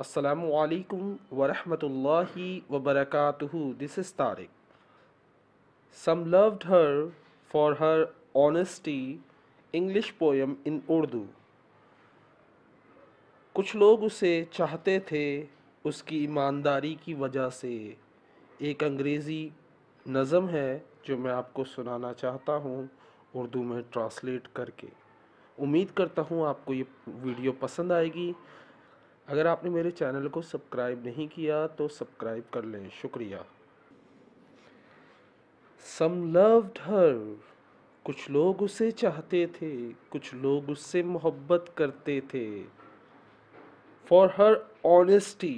असलकम वरहमल वबरक this is Tariq some loved her for her honesty English poem in Urdu कुछ लोग उसे चाहते थे उसकी ईमानदारी की वजह से एक अंग्रेज़ी नज़म है जो मैं आपको सुनाना चाहता हूँ उर्दू में ट्रांसलेट करके उम्मीद करता हूँ आपको ये वीडियो पसंद आएगी अगर आपने मेरे चैनल को सब्सक्राइब नहीं किया तो सब्सक्राइब कर लें शुक्रिया सम लव्ड हर कुछ लोग उसे चाहते थे कुछ लोग उससे मोहब्बत करते थे फॉर हर ऑनेस्टी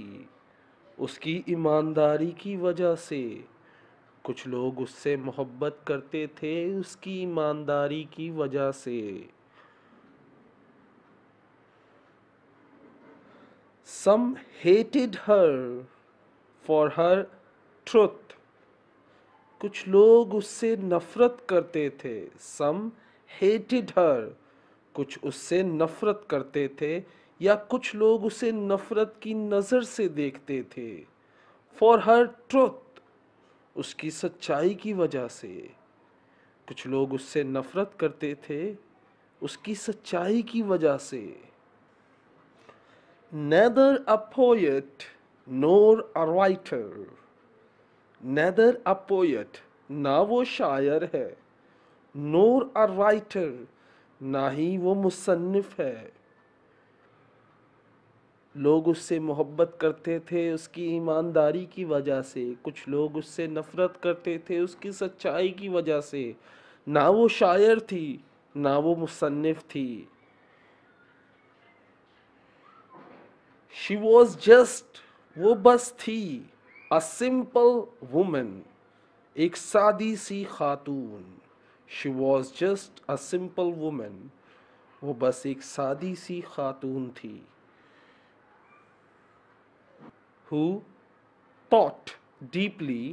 उसकी ईमानदारी की वजह से कुछ लोग उससे मोहब्बत करते थे उसकी ईमानदारी की वजह से some hated her for her truth कुछ लोग उससे नफरत करते थे सम हेटेड हर कुछ उससे नफरत करते थे या कुछ लोग उसे नफरत की नज़र से देखते थे फॉर हर ट्रुथ उसकी सच्चाई की वजह से कुछ लोग उससे नफरत करते थे उसकी सच्चाई की वजह से neither a poet nor a writer neither a poet ना वो शायर है nor a writer ना ही वो मुसन्फ है लोग उससे मोहब्बत करते थे उसकी ईमानदारी की वजह से कुछ लोग उससे नफ़रत करते थे उसकी सच्चाई की वजह से ना वो शायर थी ना वो मुसन्फ थी शी वॉज जस्ट वो बस थी अ सिंपल वुमेन एक सादी सी खातून she was just a simple women वो बस एक सादी सी खातून थी हु थॉट डीपली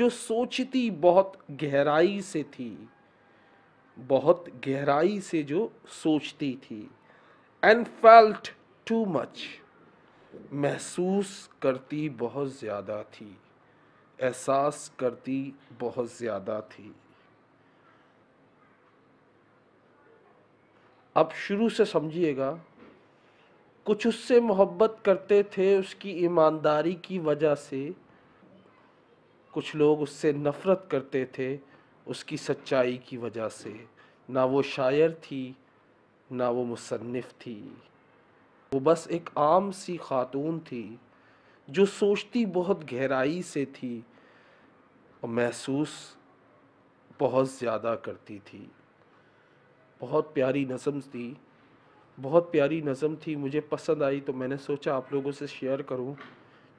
जो सोचती बहुत गहराई से थी बहुत गहराई से जो सोचती थी एंड फेल्ट टू मच महसूस करती बहुत ज़्यादा थी एहसास करती बहुत ज़्यादा थी अब शुरू से समझिएगा कुछ उससे मोहब्बत करते थे उसकी ईमानदारी की वजह से कुछ लोग उससे नफ़रत करते थे उसकी सच्चाई की वजह से ना वो शायर थी ना वो मुसनफ़ थी वो बस एक आम सी खातून थी जो सोचती बहुत गहराई से थी और महसूस बहुत ज़्यादा करती थी बहुत प्यारी नज़म थी बहुत प्यारी नज़म थी मुझे पसंद आई तो मैंने सोचा आप लोगों से शेयर करूं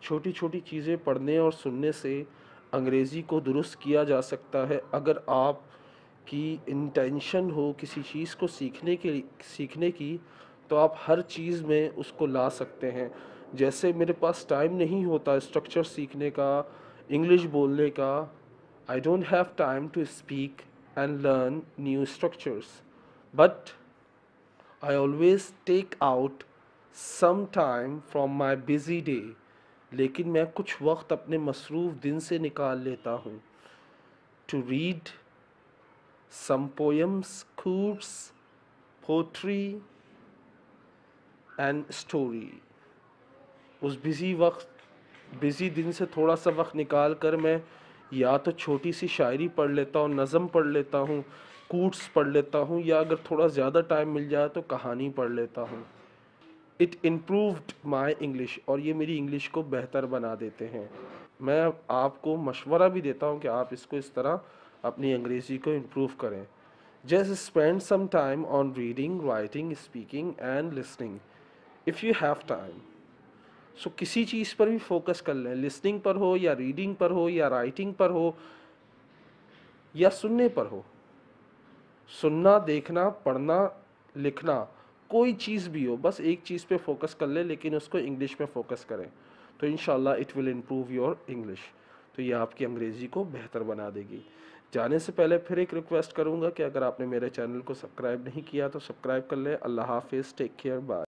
छोटी छोटी चीज़ें पढ़ने और सुनने से अंग्रेज़ी को दुरुस्त किया जा सकता है अगर आप की इंटेंशन हो किसी चीज़ को सीखने के सीखने की तो आप हर चीज़ में उसको ला सकते हैं जैसे मेरे पास टाइम नहीं होता स्ट्रक्चर सीखने का इंग्लिश बोलने का I don't have time to speak and learn new structures but I always take out some time from my busy day लेकिन मैं कुछ वक्त अपने मसरूफ़ दिन से निकाल लेता हूँ टू रीड सम पोएम्स खूब्स पोट्री एंड स्टोरी उस बिज़ी वक्त बिज़ी दिन से थोड़ा सा वक्त निकाल कर मैं या तो छोटी सी शायरी पढ़ लेता हूँ नज़म पढ़ लेता हूँ कूट्स पढ़ लेता हूँ या अगर थोड़ा ज़्यादा टाइम मिल जाए तो कहानी पढ़ लेता हूँ इट इम्प्रूवड माई इंग्लिश और ये मेरी इंग्लिश को बेहतर बना देते हैं मैं आपको मशवरा भी देता हूँ कि आप इसको इस तरह अपनी अंग्रेज़ी को इम्प्रूव करें just spend some time on reading writing speaking and listening if you have time so किसी चीज़ पर भी फोकस कर लें लिसनिंग पर हो या रीडिंग पर हो या राइटिंग पर हो या सुनने पर हो सुनना देखना पढ़ना लिखना कोई चीज़ भी हो बस एक चीज़ पे फोकस कर लें लेकिन उसको इंग्लिश में फोकस करें तो in it will improve your English तो ये आपकी अंग्रेज़ी को बेहतर बना देगी जाने से पहले फिर एक रिक्वेस्ट करूँगा कि अगर आपने मेरे चैनल को सब्सक्राइब नहीं किया तो सब्सक्राइब कर लें अल्लाह हाफिज़ टेक केयर बाय